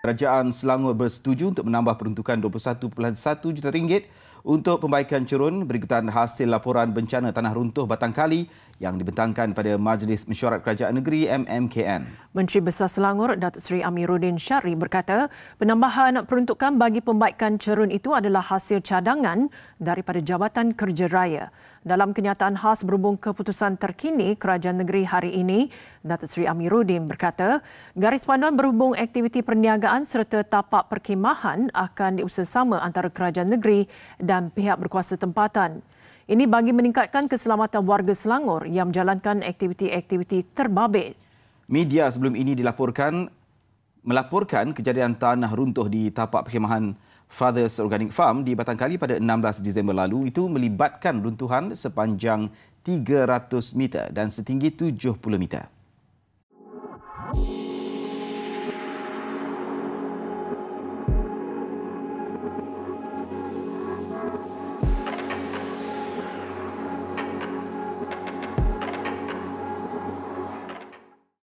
Kerajaan Selangor bersetuju untuk menambah peruntukan 21.1 juta ringgit untuk pembaikan curun berikutan hasil laporan bencana tanah runtuh Batang Kali yang dibentangkan pada Majlis Mesyuarat Kerajaan Negeri MMKN. Menteri Besar Selangor Datuk Seri Amiruddin Syari berkata, penambahan peruntukan bagi pembaikan cerun itu adalah hasil cadangan daripada Jabatan Kerja Raya. Dalam kenyataan khas berhubung keputusan terkini Kerajaan Negeri hari ini, Datuk Seri Amiruddin berkata, garis panduan berhubung aktiviti perniagaan serta tapak perkhemahan akan diusahasama antara Kerajaan Negeri dan pihak berkuasa tempatan. Ini bagi meningkatkan keselamatan warga Selangor yang menjalankan aktiviti-aktiviti terbabit. Media sebelum ini dilaporkan melaporkan kejadian tanah runtuh di tapak perkhemahan Fathers Organic Farm di Batang Kali pada 16 Disember lalu itu melibatkan runtuhan sepanjang 300 meter dan setinggi 70 meter.